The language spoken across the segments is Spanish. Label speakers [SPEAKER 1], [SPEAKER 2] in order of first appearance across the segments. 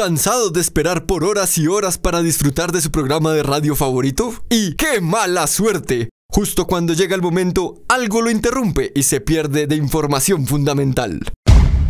[SPEAKER 1] ¿Cansado de esperar por horas y horas para disfrutar de su programa de radio favorito? ¡Y qué mala suerte! Justo cuando llega el momento, algo lo interrumpe y se pierde de información fundamental.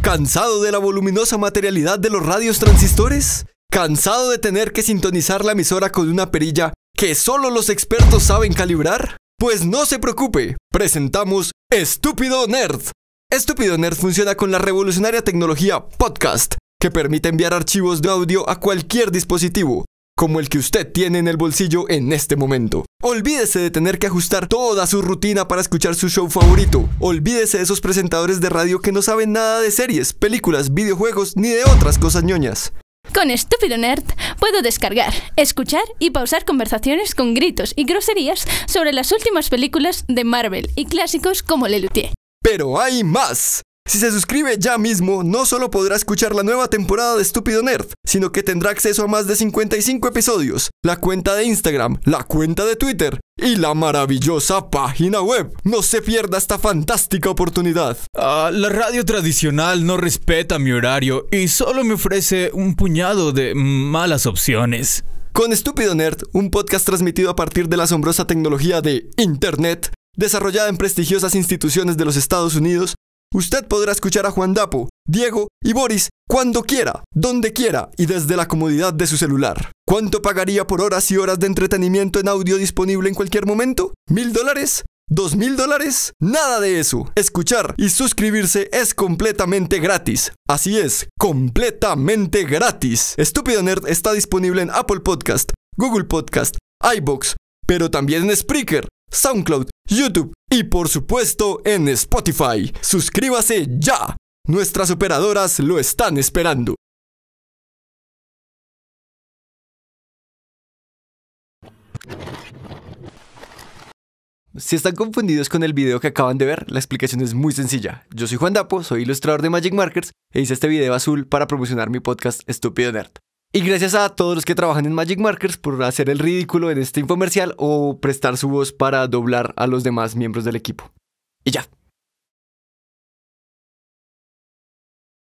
[SPEAKER 1] ¿Cansado de la voluminosa materialidad de los radios transistores? ¿Cansado de tener que sintonizar la emisora con una perilla que solo los expertos saben calibrar? Pues no se preocupe, presentamos Estúpido Nerd. Estúpido Nerd funciona con la revolucionaria tecnología podcast que permite enviar archivos de audio a cualquier dispositivo, como el que usted tiene en el bolsillo en este momento. Olvídese de tener que ajustar toda su rutina para escuchar su show favorito. Olvídese de esos presentadores de radio que no saben nada de series, películas, videojuegos ni de otras cosas ñoñas.
[SPEAKER 2] Con Estúpido Nerd puedo descargar, escuchar y pausar conversaciones con gritos y groserías sobre las últimas películas de Marvel y clásicos como Lelutier.
[SPEAKER 1] Pero hay más. Si se suscribe ya mismo, no solo podrá escuchar la nueva temporada de Estúpido Nerd, sino que tendrá acceso a más de 55 episodios, la cuenta de Instagram, la cuenta de Twitter y la maravillosa página web. No se pierda esta fantástica oportunidad. Ah, la radio tradicional no respeta mi horario y solo me ofrece un puñado de malas opciones. Con Estúpido Nerd, un podcast transmitido a partir de la asombrosa tecnología de Internet, desarrollada en prestigiosas instituciones de los Estados Unidos, Usted podrá escuchar a Juan Dapo, Diego y Boris cuando quiera, donde quiera y desde la comodidad de su celular. ¿Cuánto pagaría por horas y horas de entretenimiento en audio disponible en cualquier momento? ¿Mil dólares? ¿Dos mil dólares? Nada de eso. Escuchar y suscribirse es completamente gratis. Así es, completamente gratis. Estúpido Nerd está disponible en Apple Podcast, Google Podcast, iBox, pero también en Spreaker SoundCloud, YouTube y por supuesto en Spotify. Suscríbase ya. Nuestras operadoras lo están esperando. Si están confundidos con el video que acaban de ver, la explicación es muy sencilla. Yo soy Juan Dapo, soy ilustrador de Magic Markers e hice este video azul para promocionar mi podcast Estúpido Nerd. Y gracias a todos los que trabajan en Magic Markers por hacer el ridículo en este infomercial o prestar su voz para doblar a los demás miembros del equipo. Y ya,